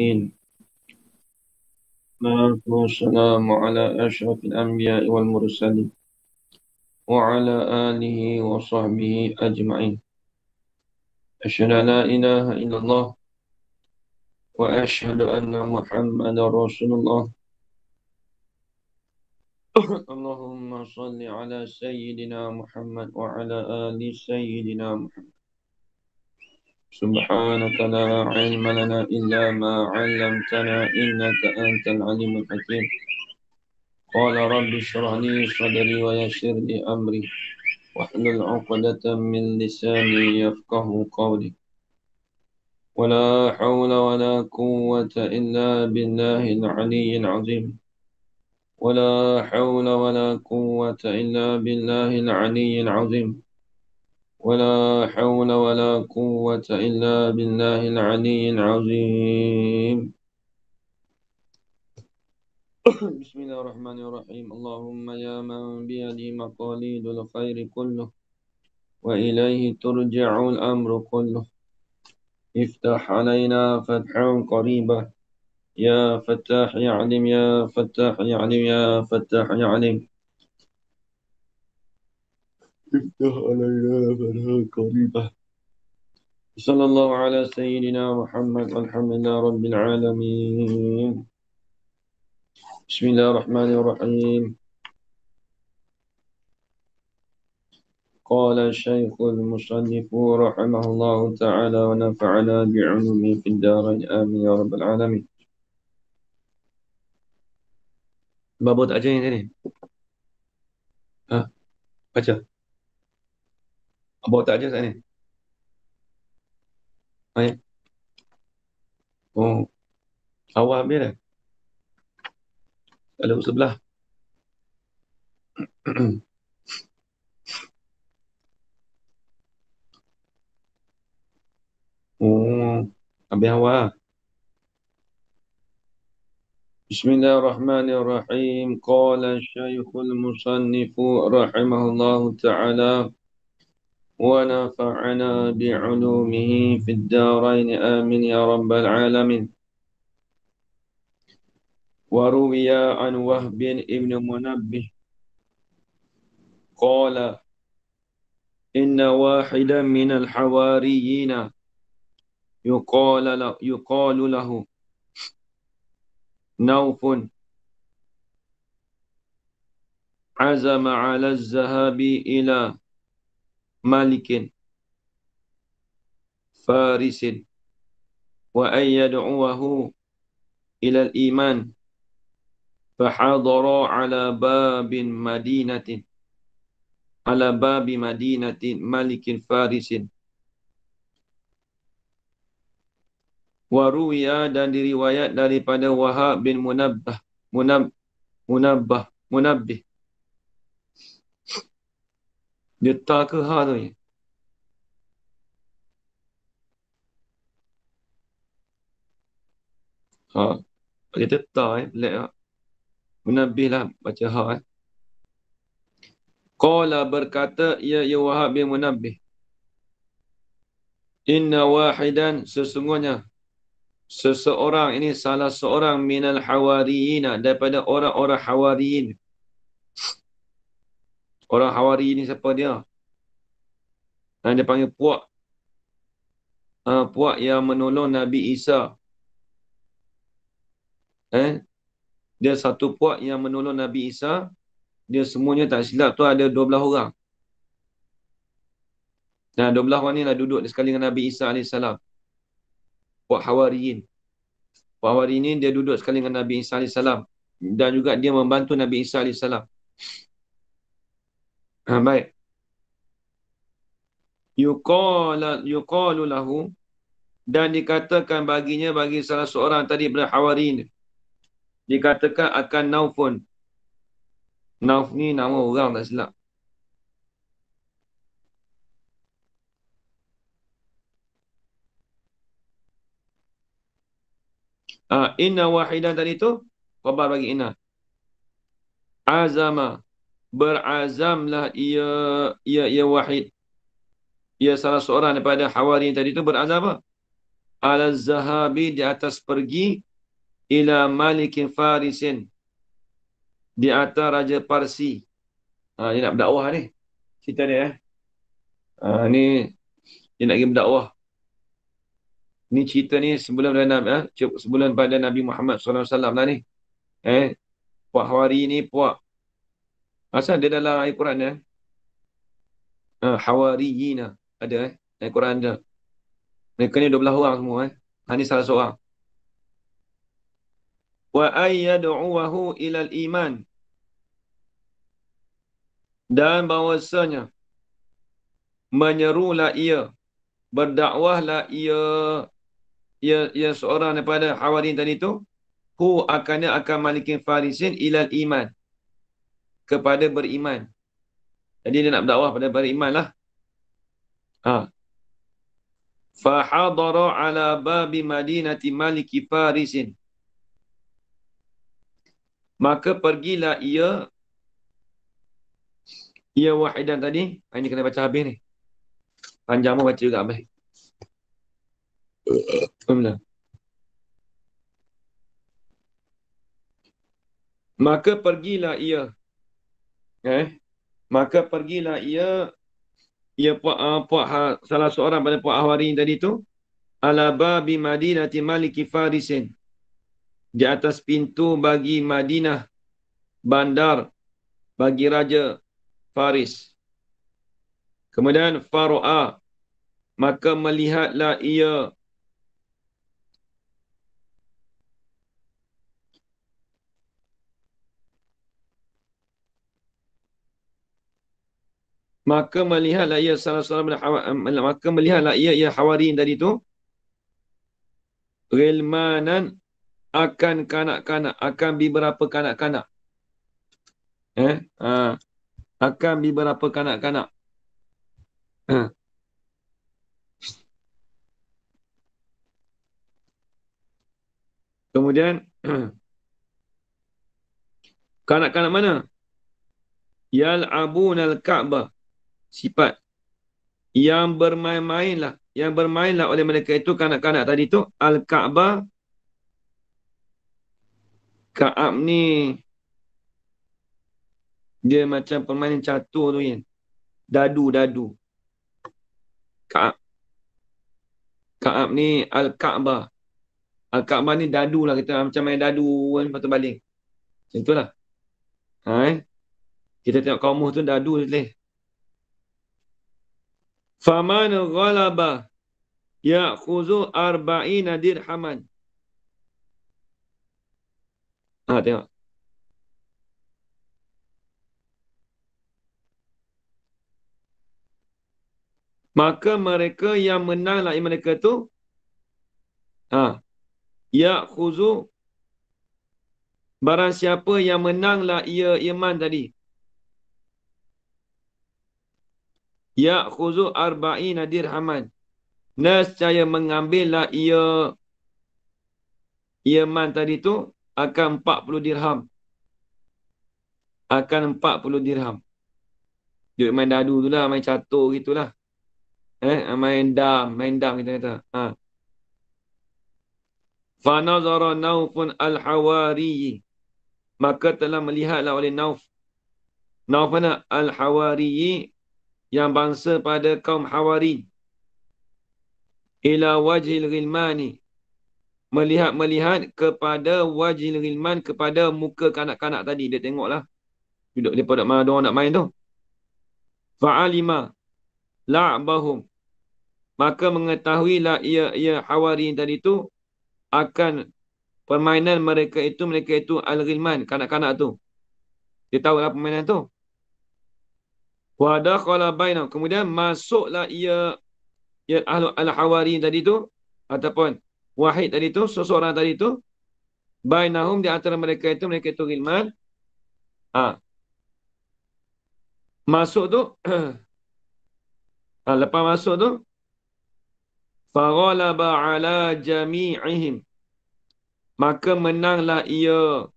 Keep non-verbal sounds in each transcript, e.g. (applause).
المتقين الصلاة والسلام على أشرف الأنبياء والمرسلين وعلى آله وصحبه أجمعين أشهد أن لا إله إلا الله وأشهد أن محمدا رسول الله اللهم صل على سيدنا محمد وعلى آل سيدنا محمد سبحانك لا علم لنا إلا ما علمتنا إنك أنت العليم الحكيم قال رب اشرح لي صدري ويسر لي أمري واحلل عقدة من لساني يفقه قولي ولا حول ولا قوة إلا بالله العلي العظيم ولا حول ولا قوة إلا بالله العلي العظيم ولا حول ولا قوة إلا بالله العلي العظيم بسم الله الرحمن الرحيم اللهم يا من بيده مقاليد الخير كله وإليه ترجع الأمر كله افتح علينا فتحا قريبا يا فتاح يعلم يا فتاح يعلم يا فتاح يعلم افتح علينا فتحا قريبة صلى الله على سيدنا محمد الحمد لله رب العالمين بسم الله الرحمن الرحيم قال الشيخ المصنف رحمه الله تعالى ونفعنا بعلومه في الدارين آمين يا رب العالمين بابوت أجين إليه ها أجل ابو تعجيز أنا أي أو هو عميرة ألو سبلا أبي هو بسم الله الرحمن الرحيم قال الشيخ المصنف رحمه الله تعالى ونفعنا بعلومه في الدارين آمين يا رب العالمين وروي عن وهب بن منبه قال إن واحدا من الحواريين يقال له, يقال له نوف عزم على الذهاب إلى malikin farisin wa ayyad'uhu ila al-iman fa hadara ala babin madinatin ala babi madinatin malikin farisin wa ruya dan diriwayat daripada Wahab bin Munabbah Munab Munabbah Munabbih Ne tak hádají. Ha, bagi tetai, lea, menabihlah baca ha. Eh. Qala berkata, ya, ya wahab yang menabih. Inna wahidan sesungguhnya seseorang ini salah seorang minal hawariyina daripada orang-orang hawariyin orang Hawari ni siapa dia? Dan dia panggil puak. Uh, puak yang menolong Nabi Isa. Eh? Dia satu puak yang menolong Nabi Isa. Dia semuanya tak silap tu ada dua belah orang. Dan belah orang ni lah duduk sekali dengan Nabi Isa AS. Puak Hawariin. Puak Hawariin ni dia duduk sekali dengan Nabi Isa AS. Dan juga dia membantu Nabi Isa AS. Ha, baik. Yuqala yuqalu dan dikatakan baginya bagi salah seorang tadi bila Hawari ni. Dikatakan akan Naufun. Nauf ni nama orang tak silap. Uh, inna wahidan tadi tu khabar bagi inna azama berazamlah ia ia ia wahid ia salah seorang daripada hawari tadi itu berazam apa ala zahabi di atas pergi ila malikin farisin di atas raja parsi ha dia nak berdakwah ni cerita dia eh ha, ni dia nak pergi berdakwah ni cerita ni sebelum dan nabi eh? sebelum pada nabi Muhammad sallallahu alaihi wasallam lah ni eh puak hawari ni puak Asal dia dalam ayat Quran ya. Ha, hawariyina ada eh. Ayat Quran dia. Mereka ni 12 orang semua eh. Ha, ini salah seorang. Wa ayyadu'uhu ilal iman. Dan bahawasanya menyerulah ia berdakwahlah ia ia, ia seorang daripada hawariin tadi tu hu akannya akan malikin farisin ilal iman kepada beriman. Jadi dia nak berdakwah pada beriman lah. Ha. Fahadara ala babi madinati maliki Farisin. Maka pergilah ia ia wahidan tadi. Ha, ini kena baca habis ni. Panjang pun baca juga habis. Alhamdulillah. Maka pergilah ia eh, maka pergilah ia ia puak, uh, puak ha, salah seorang pada puak Ahwari tadi tu ala babi Madinati maliki Farisin di atas pintu bagi Madinah bandar bagi raja Faris kemudian faroa maka melihatlah ia maka melihatlah ia salah-salah bin um, maka melihatlah ia ia hawarin dari itu. rilmanan akan kanak-kanak akan beberapa kanak-kanak eh ha, akan beberapa kanak-kanak ha. kemudian (clears throat) kanak-kanak mana Yal yal'abunal ka'bah sifat yang bermain-mainlah yang bermainlah oleh mereka itu kanak-kanak tadi tu al-Kaabah Kaab ni dia macam permainan catur tu kan dadu-dadu Kaab Kaab ni al-Kaabah Al-Kaabah ni dadu lah kita macam main dadu kan lepas tu balik macam itulah ha, eh? kita tengok kaum tu dadu je Faman ghalaba ya'khuzu 40 dirhaman. Ah ha, tengok. Maka mereka yang menang lah mereka tu. Ha. Ya khuzu. Barang siapa yang menang lah ia iman tadi. Ya khuzu haman. dirhaman. Nescaya mengambillah ia ia man tadi tu akan empat puluh dirham. Akan empat puluh dirham. Duit main dadu tu lah, main catur gitulah. Eh, ah, main dam, main dam kita kata. Ha. Fa nazara naufun al-hawari. Maka telah melihatlah oleh Nauf. Nauf mana? Al-Hawari yang bangsa pada kaum Hawari ila wajil rilmani melihat-melihat kepada wajil rilman kepada muka kanak-kanak tadi dia tengoklah duduk depa nak main nak main tu la la'bahum maka mengetahui lah ia ia hawari tadi tu akan permainan mereka itu mereka itu al-rilman kanak-kanak tu dia tahu lah permainan tu wa dakhala bainah kemudian masuklah ia ya ahli al-hawari tadi tu ataupun wahid tadi tu seseorang tadi tu bainahum di antara mereka itu mereka itu ilman ha. masuk tu (clears throat) ha, lepas masuk tu faghalaba ala jami'ihim maka menanglah ia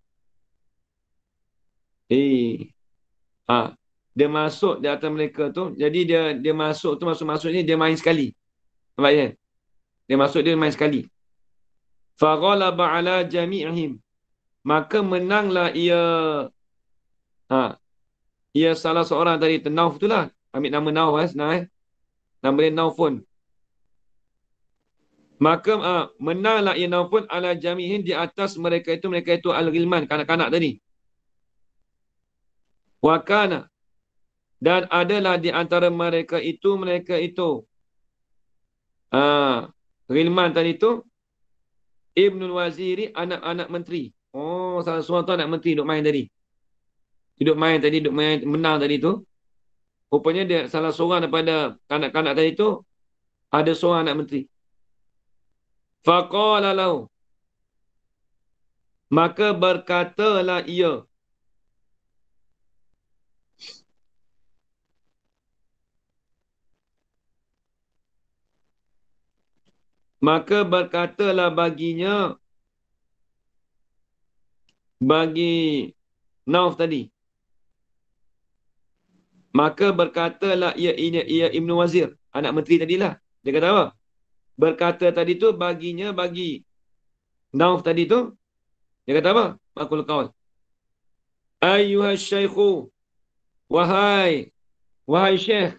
eh ha dia masuk di atas mereka tu jadi dia dia masuk tu masuk masuknya dia main sekali nampak kan dia masuk dia main sekali faghalaba ala jami'ihim maka menanglah ia ha ia salah seorang tadi tenauf tu lah ambil nama nauf eh senang eh nama dia nauf pun maka ha, menanglah ia nauf pun ala jami'ihim di atas mereka itu mereka itu al-ghilman kanak-kanak tadi wa kana dan adalah di antara mereka itu mereka itu uh, Rilman tadi itu Ibnul Waziri anak-anak menteri oh salah seorang tu anak menteri duk main tadi duk main tadi duk main menang tadi tu rupanya dia salah seorang daripada kanak-kanak tadi tu ada seorang anak menteri faqala maka berkatalah ia Maka berkatalah baginya bagi Nauf tadi. Maka berkatalah ia ia, ia Ibn Wazir, anak menteri tadilah. Dia kata apa? Berkata tadi tu baginya bagi Nauf tadi tu. Dia kata apa? Makul kawal. Ayuhas syaikhu. Wahai. Wahai syekh.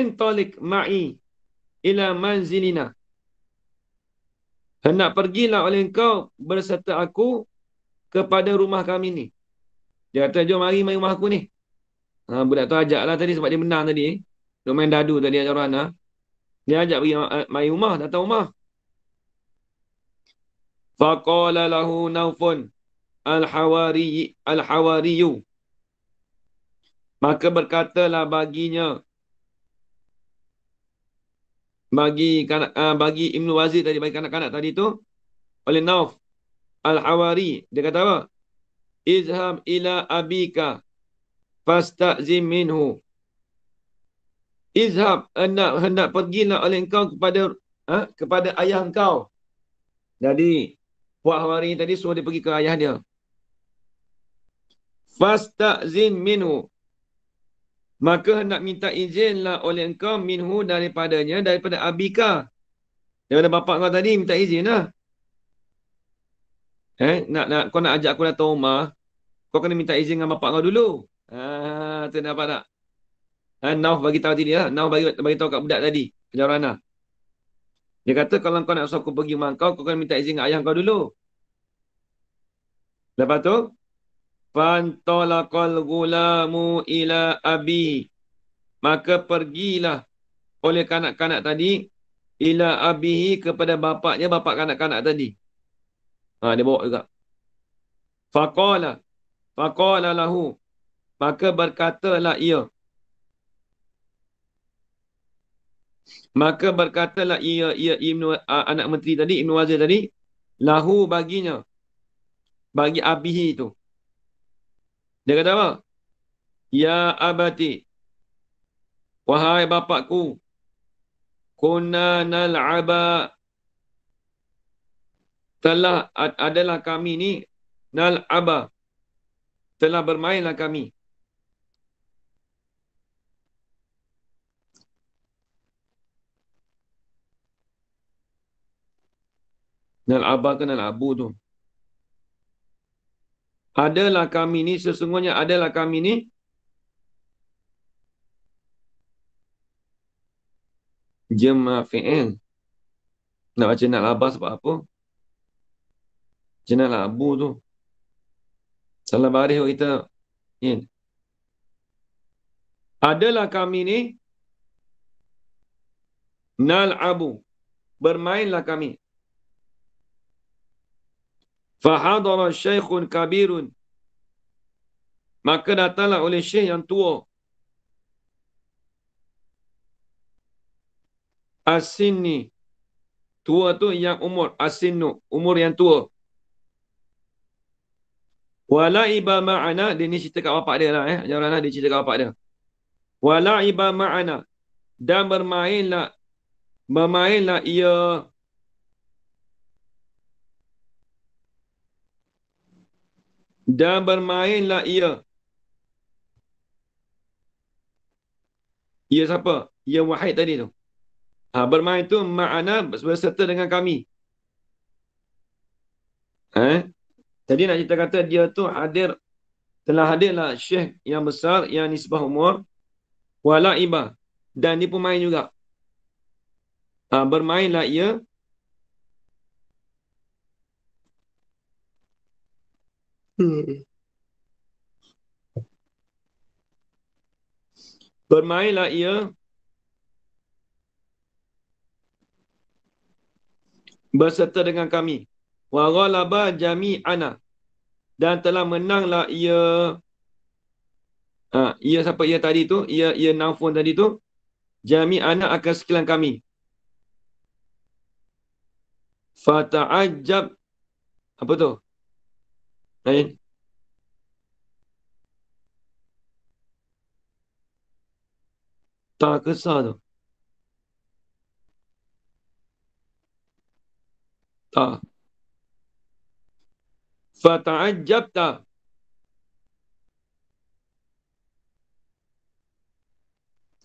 Intolik ma'i ila manzilina. Hendak pergilah oleh kau berserta aku kepada rumah kami ni. Dia kata, jom mari main rumah aku ni. Ha, budak tu ajak lah tadi sebab dia menang tadi. Dia main dadu tadi ajak Rana. Dia ajak pergi eh, main rumah, datang rumah. Faqala lahu naufun al-hawariyu. Maka berkatalah baginya bagi ah, bagi Ibn Wazir tadi bagi kanak-kanak tadi tu oleh Nauf Al-Hawari dia kata apa? Izham ila abika fastazim minhu. Izhab hendak hendak pergilah oleh kau kepada ha? kepada ayah kau. Jadi Puan Hawari tadi suruh dia pergi ke ayah dia. Fastazim minhu maka hendak minta izinlah oleh engkau minhu daripadanya daripada abika daripada bapa kau tadi minta izinlah eh nak nak kau nak ajak aku datang rumah kau kena minta izin dengan bapa kau dulu ha tu apa Nak ha nau bagi tahu dia lah. nau bagi bagi tahu kat budak tadi penjarana dia kata kalau kau nak suruh aku pergi rumah kau kau kena minta izin dengan ayah kau dulu lepas tu Fantolakal gulamu ila abi. Maka pergilah oleh kanak-kanak tadi. Ila abihi kepada bapaknya, bapak kanak-kanak tadi. Ha, dia bawa juga. Fakola. Fakola lahu. Maka berkatalah ia. Maka berkatalah ia, ia Ibnu, anak menteri tadi, Ibnu Wazir tadi. Lahu baginya. Bagi abihi itu. Dia kata apa? Ya abati. Wahai bapakku. Kuna nal'aba. Telah adalah kami ni. Nal'aba. Telah bermainlah kami. Nal'aba ke nal'abu tu? adalah kami ni sesungguhnya adalah kami ni jemaah fi'il. Nak baca nak labas sebab apa? Jena labu tu. Salah baris kita. In. Adalah kami ni nal abu. Bermainlah kami. Fahadara syaikhun kabirun. Maka datanglah oleh syekh yang tua. Asini. Tua tu yang umur. Asinu. Umur yang tua. Wala'iba ma'ana. Dia ni cerita kat bapak dia lah. Eh. Jangan lah dia cerita kat bapak dia. Wala'iba ma'ana. Dan bermainlah. Bermainlah ia dan bermainlah ia. Ia siapa? Ia wahid tadi tu. Ha, bermain tu makna berserta dengan kami. Eh? Ha? Tadi nak cerita kata dia tu hadir telah hadirlah syekh yang besar yang nisbah umur wala iba dan dia pun main juga. Ha, bermainlah ia Hmm. Bermainlah ia berserta dengan kami. Wa ghalaba jami'ana dan telah menanglah ia ha, ia siapa ia tadi tu, ia ia Nafun tadi tu jami'ana akan sekalian kami. Fata'ajjab apa tu? lain tak kesah tu tak fata'ajjab tak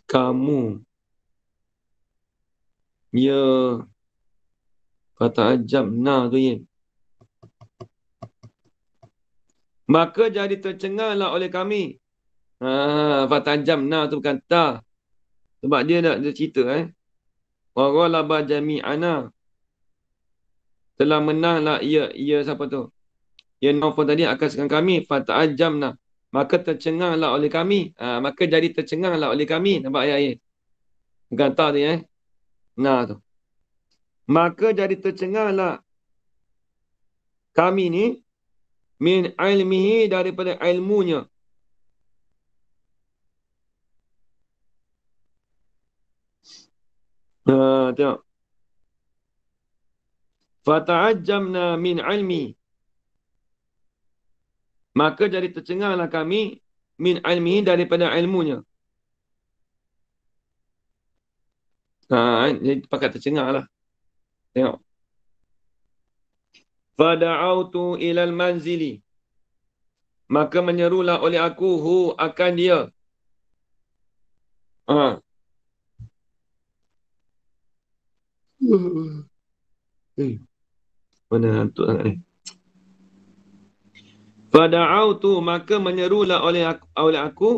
kamu ya fata'ajjab na tu ye ya. Maka jadi tercengahlah oleh kami. Ha, fatajam na tu bukan ta. Sebab dia nak dia cerita eh. Waralaba jami'ana. Telah menanglah ia, ia siapa tu. Ia nafum tadi akan sekarang kami. fatajamna. Maka tercengahlah oleh kami. Ha, maka jadi tercengahlah oleh kami. Nampak ayat-ayat. Bukan ta tu eh. Na tu. Maka jadi tercengahlah kami ni min ilmihi daripada ilmunya ha tengok fata'ajjamna min ilmi maka jadi tercenganglah kami min ilmihi daripada ilmunya ha jadi pakai tercenganglah tengok Fada'autu ilal manzili. Maka menyerulah oleh aku hu akan dia. Ha. Hmm. Eh, mana tu anak ni? Fada'au maka menyerulah oleh aku, oleh aku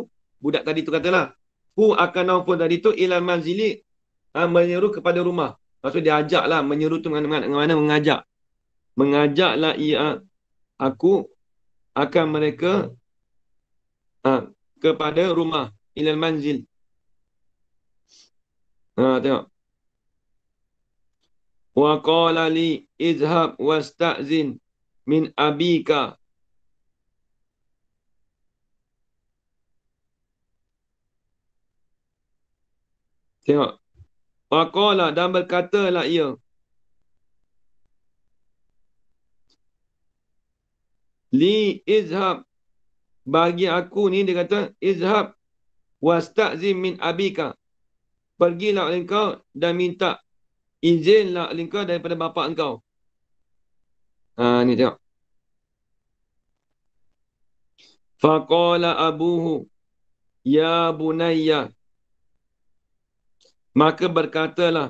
budak tadi tu katalah hu akan pun tadi tu ilal manzili ha, menyeru kepada rumah. Maksud dia ajaklah menyeru tu mengajak mengajak mengajaklah ia aku akan mereka ha, kepada rumah ilal manzil. Ha, tengok. Wa qala li izhab wasta'zin min abika. Tengok. Wa qala dan berkatalah ia li izhab bagi aku ni dia kata izhab wastazim min abika pergilah oleh kau dan minta izinlah oleh kau daripada bapa engkau ha ni tengok faqala abuhu ya bunayya maka berkatalah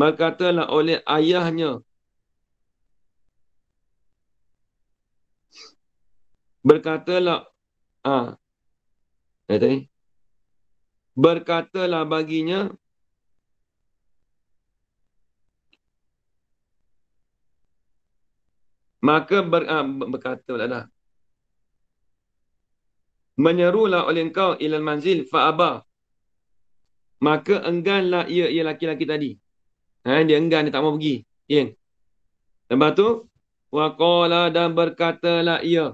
berkatalah oleh ayahnya berkatalah ah ha, tadi berkatalah baginya maka ber, ha, berkata pula dah menyerulah oleh engkau ilal manzil fa'abah, maka engganlah ia ia laki-laki tadi ha, dia enggan dia tak mau pergi Ian. Lepas tu, waqala dan berkatalah ia.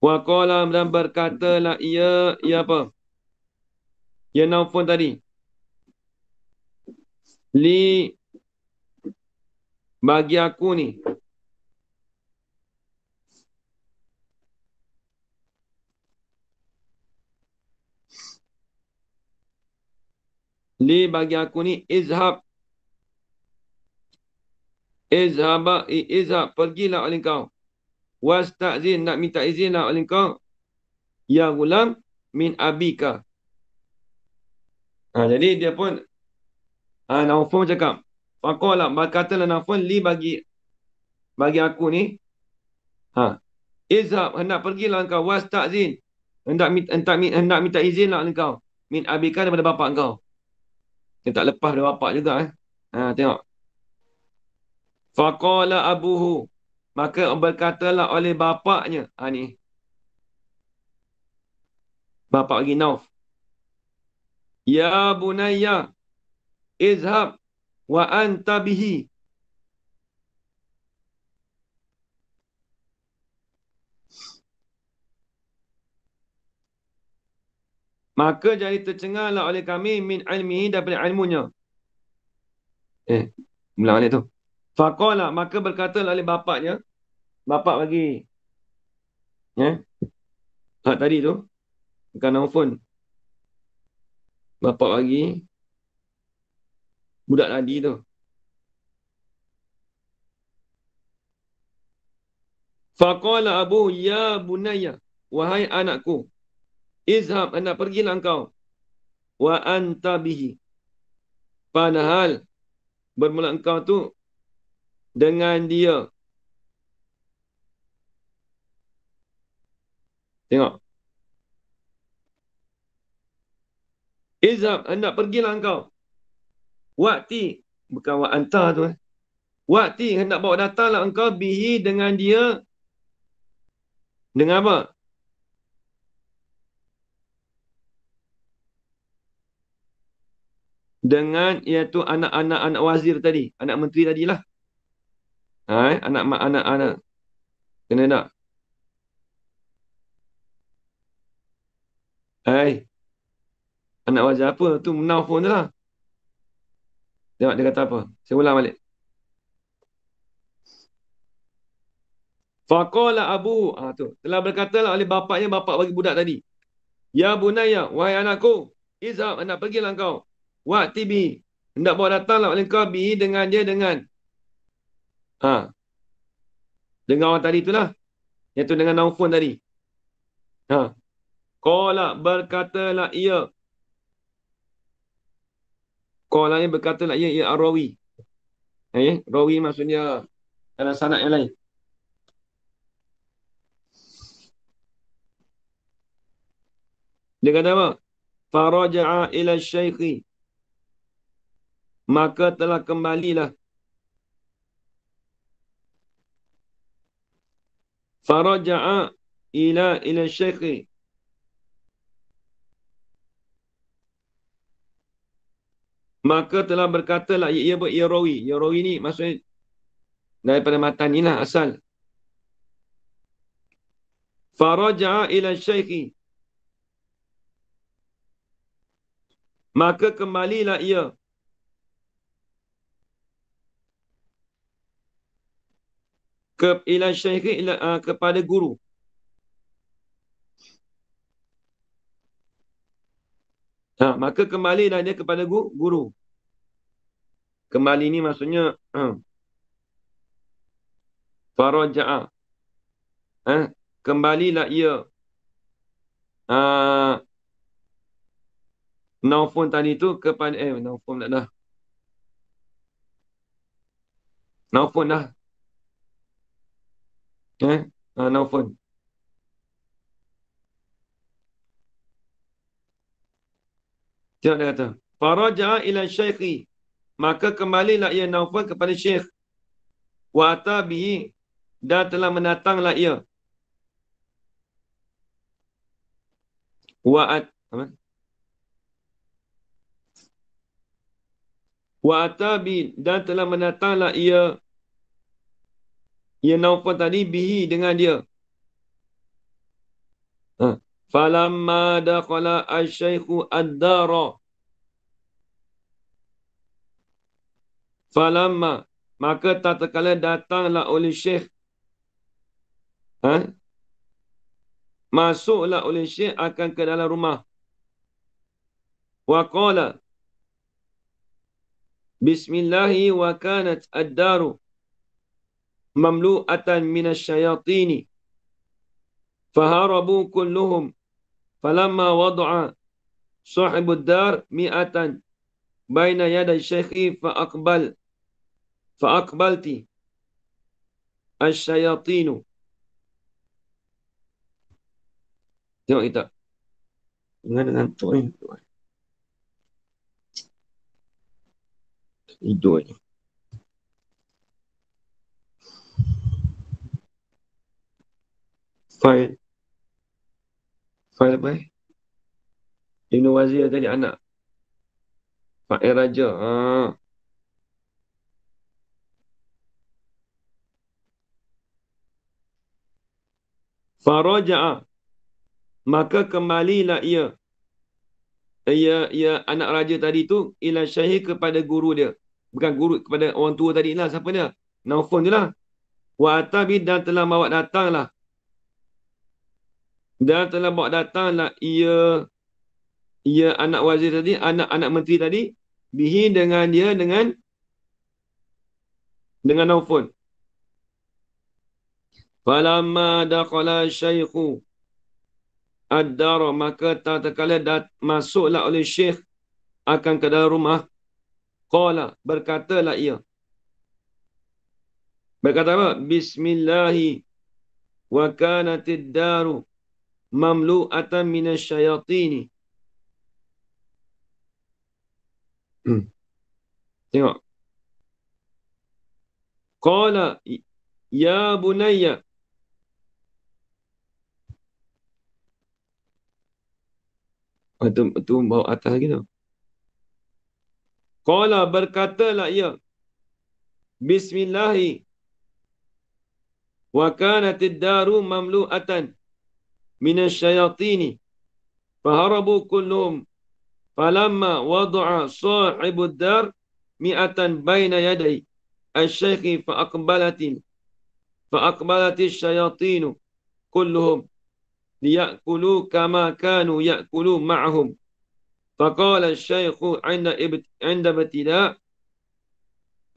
Wa qala dan berkatalah ia ia apa? Ya Naufal tadi. Li bagi aku ni. Li bagi aku ni izhab. Izhab, izhab, pergilah oleh kau was ta'zin nak minta izin lah oleh kau ya gulam min abika ha, jadi dia pun ha, Naufon cakap Fakola, berkata lah, lah Naufon li bagi bagi aku ni ha, izhab hendak pergi lah kau was ta'zin hendak, hendak, hendak minta izin lah oleh kau min abika daripada bapak kau dia tak lepas daripada bapak juga eh. ha, tengok Fakola abuhu Maka berkatalah oleh bapaknya. Ha ni. Bapak lagi Nauf. Ya Bunaya, izhab wa anta Maka jadi tercengarlah oleh kami min ilmihi daripada ilmunya. Eh, mulang ni tu. Faqala maka berkata oleh bapaknya, bapak bagi. Ya. Hak tadi tu bukan nama phone. Bapak bagi budak tadi tu. Faqala Abu ya bunayya wahai anakku izhab hendak pergilah engkau wa anta bihi padahal bermula engkau tu dengan dia Tengok. Izab, hendak pergilah engkau. Wakti, bukan wak anta tu eh. Wakti, hendak bawa datanglah engkau bihi dengan dia. Dengan apa? Dengan iaitu anak-anak anak wazir tadi. Anak menteri tadilah. Ha, eh, anak anak anak. Kena tak? Hai. Anak wajah apa? Tu menau pun tu lah. Tengok dia kata apa. Saya ulang balik. Faqala Abu, ha, tu, telah berkatalah oleh bapaknya bapak bagi budak tadi. Ya bunaya, wahai anakku, izab hendak pergi lah kau. Wa tibi, hendak bawa datanglah oleh kau bi dengan dia dengan ha. Dengan orang tadi lah. Yang tu dengan naufun tadi. Ha, Kola berkatalah ia. Kola ini berkatalah ia, ia arawi. Eh, rawi maksudnya dalam sanak yang lain. Dia kata apa? Faraja'a ila syaikhi. Maka telah kembalilah. Faraja'a ila ila syaikhi. maka telah berkatalah ia buat ia rawi ia rawi ni maksudnya daripada mata ni lah asal faraja'a ila syekhi maka kembalilah ia ke ila syekhi ila, uh, kepada guru Ha, maka kembali dia kepada guru kembali ni maksudnya eh, faraja'a eh kembalilah ia uh, naufun tadi tu kepada eh naufun tak dah naufun dah eh uh, naufun dia kata. Faraja ila syaikhi maka kembalilah ia Naufal kepada Syekh. Wa atabihi dan telah menatanglah ia. Wa at apa? Wa atabi dan telah menatanglah ia ia Naufal tadi bihi dengan dia. Ha. Falamma al asyaykhu ad-dara. Falamma. maka tatkala datanglah oleh Syekh ha? masuklah oleh Syekh akan ke dalam rumah. Wa qala Bismillah wa kanat ad-daru mamlu'atan min asy-syayatin faharabu kulluhum falamma wada'a sahibu ad-dar mi'atan baina yaday syekhi fa aqbal فأقبلتي الشياطين Tengok kita. Dengan dengan poin tu. Hidup ni. Fail. Fail apa eh? Ibn Wazir tadi anak. Fail Raja. Haa. Ah. Faraja'a. Maka kembalilah ia. Ia, ia anak raja tadi tu. Ila syahir kepada guru dia. Bukan guru kepada orang tua tadi lah. Siapa dia? Naufun tu lah. Wa atabi dan telah bawa datang lah. Dan telah bawa datang lah ia. Ia anak wazir tadi. Anak-anak menteri tadi. Bihi dengan dia dengan dengan Naufun. فلما دخل الشيخ الدار maka tatkala dat masuklah oleh syekh akan ke dalam rumah qala berkatalah ia berkata apa bismillah wa kanat ad-dar mamlu'atan min asyayatin (clears throat) tengok qala ya bunayya Itu, itu bawa atas lagi tau. Qala berkatalah ia. Bismillahi. Wa kanatid daru mamlu'atan minasyayatini. Faharabu kulluhum. Falamma wadu'a sahibud dar mi'atan baina yadai. Al-syaykhi fa'akbalatin. Fa'akbalati syayatinu. Kulluhum. ليأكلوا كما كانوا يأكلوا معهم فقال الشيخ عند عند ابتداء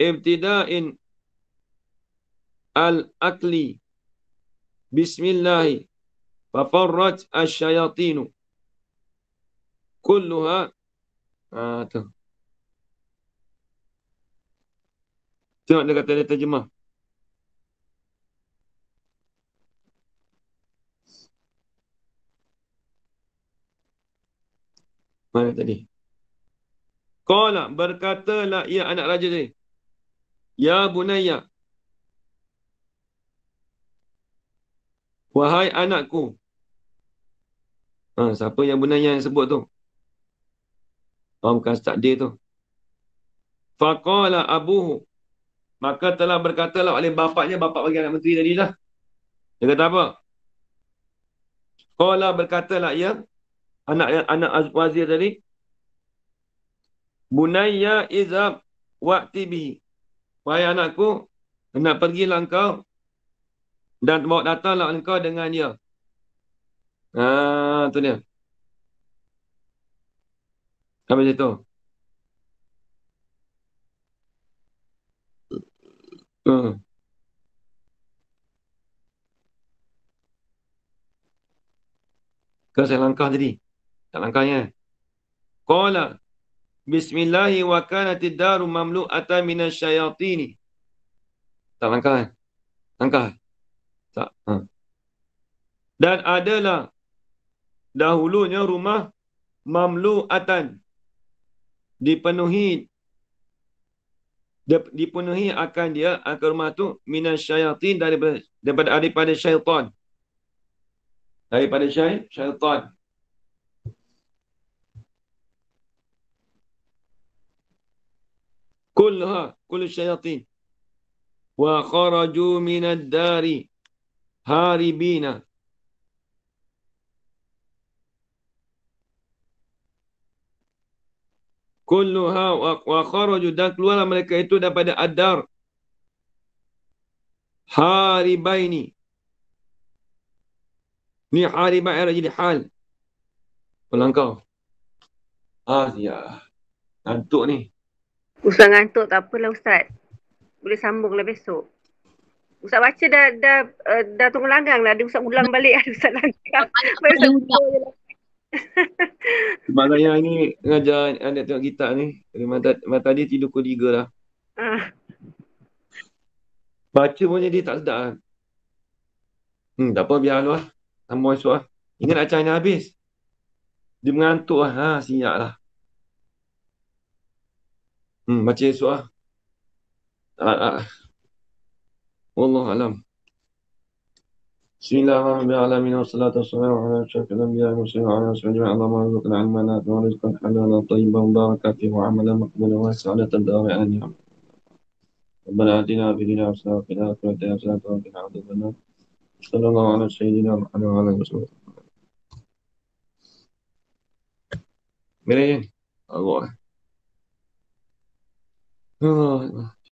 ابتداء الأكل بسم الله ففرت الشياطين كلها آه. Tengok dia kata dia terjemah. Mana tadi? Qala berkatalah ia anak raja tadi. Ya bunaya. Wahai anakku. Ha, siapa yang bunayya yang sebut tu? Faham kan start dia tu? Faqala abu. Maka telah berkatalah oleh bapaknya, bapak bagi anak menteri tadi lah. Dia kata apa? Qala berkatalah ia, anak anak wazir tadi bunayya izab bi. wahai anakku hendak pergi engkau dan bawa datanglah engkau dengan dia ha tu dia sampai situ hmm. Kau saya langkah tadi dalam kanya. Qala Bismillahi wa kanat ad-daru mamlu'ata minasyayatin. Dalam kan. Eh? Langkah. Tak. Ha. Dan adalah dahulunya rumah mamlu atan dipenuhi dipenuhi akan dia akan rumah tu minas syayatin daripada daripada daripada syaitan daripada syaitan كلها كل الشياطين وخرجوا من الدار هاربين كلها وخرجوا ذاك الولا ملكة يتودى بدا الدار هاربين ni hari baik jadi hal pulang kau ah ya antuk ni Ustaz ngantuk tak apalah Ustaz. Boleh sambung lah besok. Ustaz baca dah dah uh, dah tunggu langgang lah. Ada Ustaz ulang balik. (laughs) Ada Ustaz langgang. Sebab yang ni ngajar anak tengok kita ni. Mata mata dia tidur pukul tiga lah. Uh. Baca pun jadi tak sedap lah. Hmm, tak apa biar lah. lah. Ingat acara habis. Dia mengantuk lah. Ha, sinyak lah. ما تجي سؤال آه آه. والله أعلم بسم الله الرحمن الرحيم والصلاة والسلام على أشرف الأنبياء والمرسلين وعلى أسعد جميع اللهم ارزقنا علما نافعا ورزقا حلالا طيبا مباركا فيه وعملا مقبولا وسعادة الدار على النعم ربنا آتنا في الدنيا حسنة وفي الآخرة حسنة وقنا عذاب النار صلى الله على سيدنا محمد وعلى آله وصحبه أجمعين الله Oh.